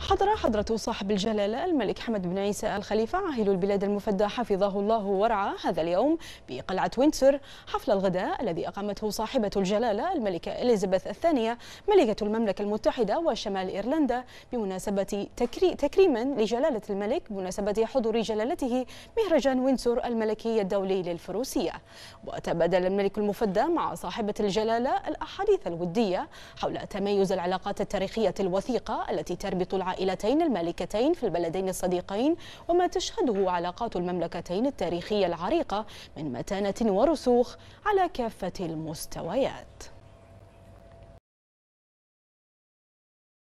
حضر حضرة صاحب الجلالة الملك حمد بن عيسى الخليفة عاهل البلاد المفدى حفظه الله ورعاه هذا اليوم بقلعة وينسر حفل الغداء الذي أقامته صاحبة الجلالة الملكة إليزابيث الثانية ملكة المملكة المتحدة وشمال إيرلندا بمناسبة تكري تكريما لجلالة الملك بمناسبة حضور جلالته مهرجان وينسر الملكي الدولي للفروسية وتبادل الملك المفدى مع صاحبة الجلالة الأحاديث الودية حول تميز العلاقات التاريخية الوثيقة التي ترمي تربط العائلتين المالكتين في البلدين الصديقين وما تشهده علاقات المملكتين التاريخية العريقة من متانة ورسوخ على كافة المستويات